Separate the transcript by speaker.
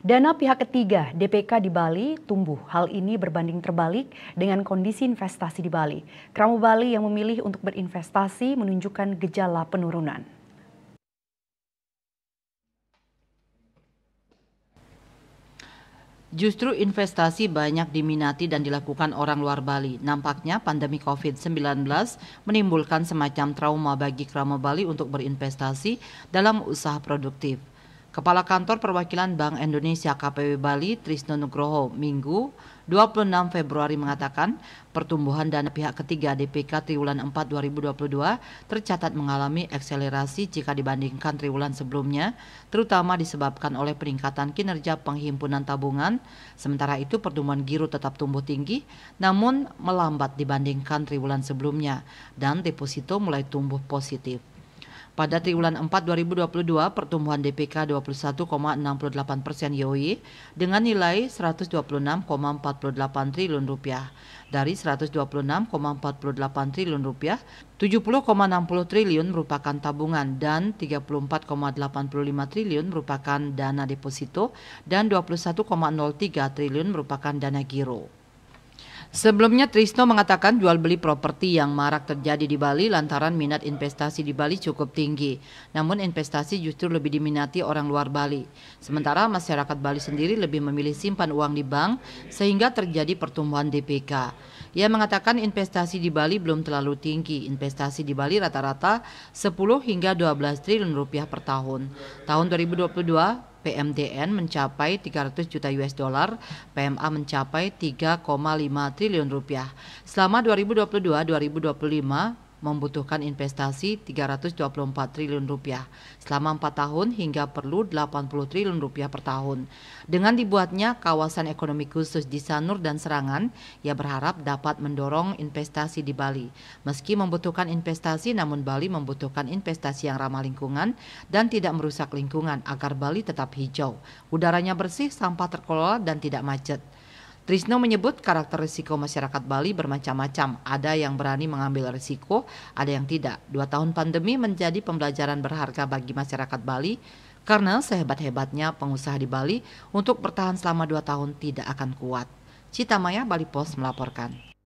Speaker 1: Dana pihak ketiga DPK di Bali tumbuh. Hal ini berbanding terbalik dengan kondisi investasi di Bali. Kramu Bali yang memilih untuk berinvestasi menunjukkan gejala penurunan. Justru investasi banyak diminati dan dilakukan orang luar Bali. Nampaknya pandemi COVID-19 menimbulkan semacam trauma bagi Kramo Bali untuk berinvestasi dalam usaha produktif. Kepala Kantor Perwakilan Bank Indonesia KPW Bali Trisno Nugroho Minggu 26 Februari mengatakan pertumbuhan dana pihak ketiga DPK triwulan 4 2022 tercatat mengalami akselerasi jika dibandingkan triwulan sebelumnya terutama disebabkan oleh peningkatan kinerja penghimpunan tabungan sementara itu pertumbuhan giro tetap tumbuh tinggi namun melambat dibandingkan triwulan sebelumnya dan deposito mulai tumbuh positif. Pada triwulan 4 2022, pertumbuhan DPK 21,68 persen YOY dengan nilai 126,48 triliun rupiah. Dari 126,48 triliun rupiah, 70,60 triliun merupakan tabungan dan 34,85 triliun merupakan dana deposito dan 21,03 triliun merupakan dana giro. Sebelumnya Trisno mengatakan jual beli properti yang marak terjadi di Bali lantaran minat investasi di Bali cukup tinggi. Namun investasi justru lebih diminati orang luar Bali. Sementara masyarakat Bali sendiri lebih memilih simpan uang di bank sehingga terjadi pertumbuhan DPK. Ia mengatakan investasi di Bali belum terlalu tinggi. Investasi di Bali rata-rata 10 hingga 12 triliun rupiah per tahun. Tahun 2022 PMDN mencapai 300 juta US dollar, PMA mencapai 3,5 triliun rupiah. Selama 2022-2025, membutuhkan investasi 324 triliun rupiah selama 4 tahun hingga perlu 80 triliun rupiah per tahun. Dengan dibuatnya kawasan ekonomi khusus di Sanur dan Serangan, ia berharap dapat mendorong investasi di Bali. Meski membutuhkan investasi, namun Bali membutuhkan investasi yang ramah lingkungan dan tidak merusak lingkungan agar Bali tetap hijau. Udaranya bersih, sampah terkelola dan tidak macet. Trisno menyebut karakter risiko masyarakat Bali bermacam-macam. Ada yang berani mengambil risiko, ada yang tidak. Dua tahun pandemi menjadi pembelajaran berharga bagi masyarakat Bali karena sehebat-hebatnya pengusaha di Bali untuk bertahan selama dua tahun tidak akan kuat. Cita Maya Bali Post melaporkan.